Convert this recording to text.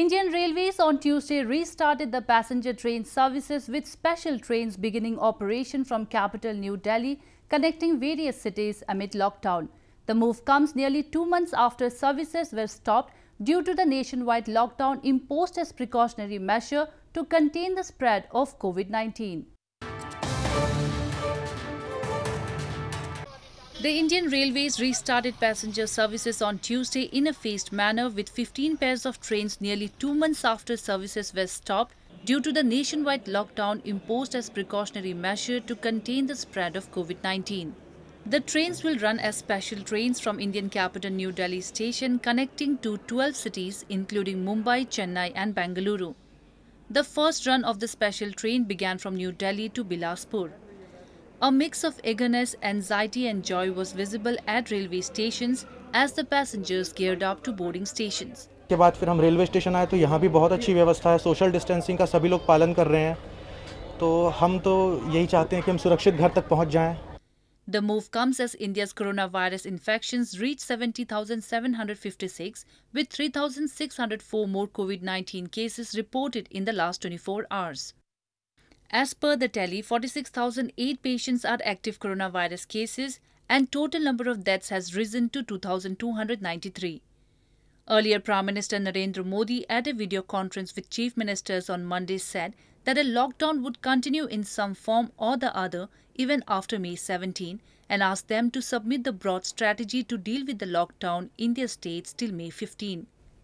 Indian Railways on Tuesday restarted the passenger train services with special trains beginning operation from capital New Delhi, connecting various cities amid lockdown. The move comes nearly two months after services were stopped due to the nationwide lockdown imposed as precautionary measure to contain the spread of COVID-19. The Indian Railways restarted passenger services on Tuesday in a phased manner with 15 pairs of trains nearly two months after services were stopped due to the nationwide lockdown imposed as precautionary measure to contain the spread of COVID-19. The trains will run as special trains from Indian capital New Delhi station connecting to 12 cities including Mumbai, Chennai and Bengaluru. The first run of the special train began from New Delhi to Bilaspur. A mix of eagerness, anxiety and joy was visible at railway stations as the passengers geared up to boarding stations. के बाद फिर हम railway station आए तो यहाँ भी बहुत अच्छी व्यवस्था है सोशल डिस्टेंसिंग का सभी लोग पालन कर रहे हैं तो हम तो यही चाहते हैं कि हम सुरक्षित घर तक पहुँच जाएं The move comes as India's coronavirus infections reach 70,756, with 3,604 more COVID 19 cases reported in the last 24 hours. As per the tally, 46,008 patients are active coronavirus cases and total number of deaths has risen to 2,293. Earlier, Prime Minister Narendra Modi at a video conference with chief ministers on Monday said that a lockdown would continue in some form or the other even after May 17 and asked them to submit the broad strategy to deal with the lockdown in their states till May 15.